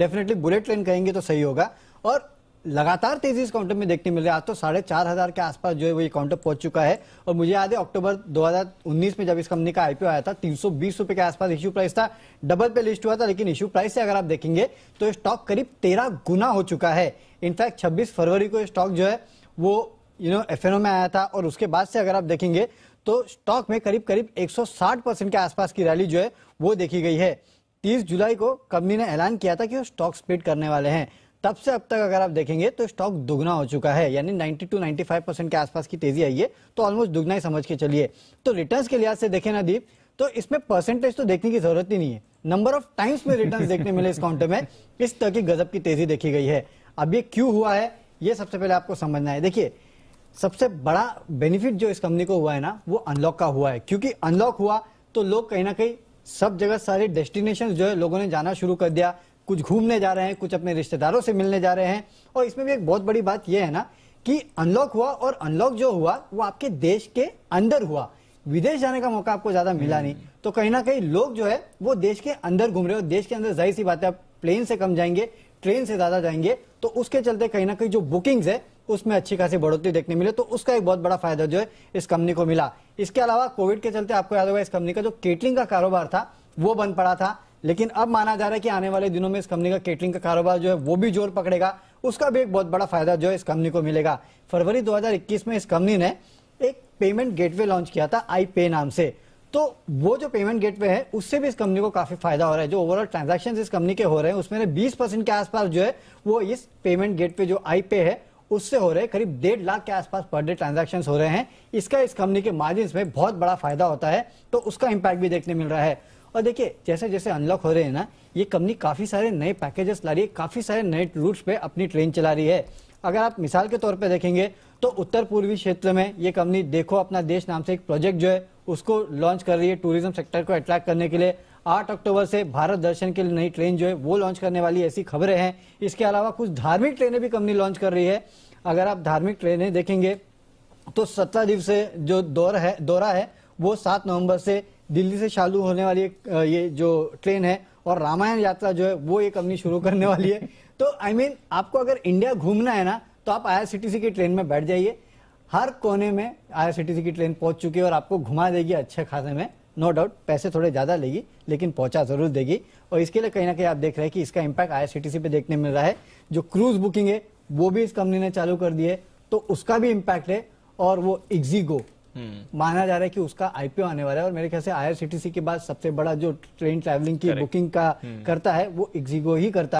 Definitely bullet train कहेंगे तो सही होगा और लगातार तेजी इस काउंटर में देखने मिल रहा है आज तो साढ़े चार हजार के आसपास जो है वो ये काउंटर पहुंच चुका है और मुझे याद है अक्टूबर 2019 में जब इस कंपनी का आईपीओ आया था तीन रुपए के आसपास इश्यू प्राइस था डबल पे लिस्ट हुआ था लेकिन इश्यू प्राइस से अगर आप देखेंगे तो स्टॉक करीब तेरह गुना हो चुका है इनफैक्ट छब्बीस फरवरी को स्टॉक जो है वो यू नो एफ में आया था और उसके बाद से अगर आप देखेंगे तो स्टॉक में करीब करीब एक परसेंट के आसपास की रैली जो है वो देखी गई है 30 जुलाई को कंपनी ने ऐलान किया था कि वो स्टॉक स्प्लिट करने वाले हैं तब से अब तक अगर आप देखेंगे तो स्टॉक दुगना हो चुका है यानी 92 टू 95 परसेंट के आसपास की तेजी आई है तो ऑलमोस्ट दुगना ही समझ के चलिए तो रिटर्न्स के लिहाज से देखें ना दीप तो इसमें परसेंटेज तो देखने की जरूरत ही नहीं है नंबर ऑफ टाइम्स में रिटर्न देखने मिले इस काउंटर में इस तरह की गजब की तेजी देखी गई है अब ये क्यों हुआ है ये सबसे पहले आपको समझना है देखिए सबसे बड़ा बेनिफिट जो इस कंपनी को हुआ है ना वो अनलॉक का हुआ है क्योंकि अनलॉक हुआ तो लोग कहीं ना कहीं सब जगह सारे डेस्टिनेशन जो है लोगों ने जाना शुरू कर दिया कुछ घूमने जा रहे हैं कुछ अपने रिश्तेदारों से मिलने जा रहे हैं और इसमें भी एक बहुत बड़ी बात यह है ना कि अनलॉक हुआ और अनलॉक जो हुआ वो आपके देश के अंदर हुआ विदेश जाने का मौका आपको ज्यादा मिला नहीं हम्म। तो कहीं ना कहीं लोग जो है वो देश के अंदर घूम रहे हो देश के अंदर जाहिर सी बात है आप प्लेन से कम जाएंगे ट्रेन से ज्यादा जाएंगे तो उसके चलते कहीं ना कहीं जो बुकिंग्स है उसमें अच्छी खासी बढ़ोतरी देखने मिले तो उसका एक बहुत बड़ा फायदा जो है इस कंपनी को मिला इसके अलावा कोविड के चलते आपको याद होगा इस कंपनी का जो केटरिंग का कारोबार था वो बंद पड़ा था लेकिन अब माना जा रहा है कि आने वाले दिनों में इस कंपनी का केटरिंग का कारोबार जो है वो भी जोर पकड़ेगा उसका भी एक बहुत बड़ा फायदा जो है इस कंपनी को मिलेगा फरवरी 2021 में इस कंपनी ने एक पेमेंट गेटवे लॉन्च किया था आई पे नाम से तो वो जो पेमेंट गेटवे है उससे भी इस कंपनी को काफी फायदा हो रहा है जो ओवरऑल ट्रांजेक्शन इस कंपनी के हो रहे हैं उसमें बीस परसेंट के आसपास जो है वो इस पेमेंट गेटवे जो आई पे है उससे हो रहे करीब डेढ़ लाख के आसपास पर डे ट्रांजेक्शन हो रहे हैं इसका इस कंपनी के मार्जिन में बहुत बड़ा फायदा होता है तो उसका इम्पैक्ट भी देखने मिल रहा है और देखिए जैसे जैसे अनलॉक हो रहे हैं ना ये कंपनी काफी सारे नए पैकेजेस ला रही है काफी सारे नए रूट्स पे अपनी ट्रेन चला रही है अगर आप मिसाल के तौर पे देखेंगे तो उत्तर पूर्वी क्षेत्र में ये कंपनी देखो अपना देश नाम से एक प्रोजेक्ट जो है उसको लॉन्च कर रही है टूरिज्म सेक्टर को अट्रैक्ट करने के लिए 8 अक्टूबर से भारत दर्शन के लिए नई ट्रेन जो है वो लॉन्च करने वाली ऐसी खबरें हैं इसके अलावा कुछ धार्मिक ट्रेनें भी कंपनी लॉन्च कर रही है अगर आप धार्मिक ट्रेनें देखेंगे तो सत्रह दिवसीय जो दौर है दौरा है वो सात नवम्बर से दिल्ली से चालू होने वाली ये जो ट्रेन है और रामायण यात्रा जो है वो ये कंपनी शुरू करने वाली है तो आई I मीन mean, आपको अगर इंडिया घूमना है ना तो आप आईआरसीटीसी की ट्रेन में बैठ जाइए हर कोने में आईआरसीटीसी की ट्रेन पहुंच चुकी है और आपको घुमा देगी अच्छे खासे में नो डाउट पैसे थोड़े ज़्यादा लेगी लेकिन पहुंचा ज़रूर देगी और इसके लिए कहीं ना कहीं आप देख रहे हैं कि इसका इम्पैक्ट आई पे देखने मिल रहा है जो क्रूज बुकिंग है वो भी इस कंपनी ने चालू कर दी है तो उसका भी इम्पैक्ट है और वो एग्जीगो हम्म। माना जा रहा है कि उसका आईपीओ आने वाला है और मेरे ख्याल से आईआरसीटीसी के बाद सबसे बड़ा जो ट्रेन ट्रैवलिंग की बुकिंग का हम्म। करता है वो एग्जीगो ही करता है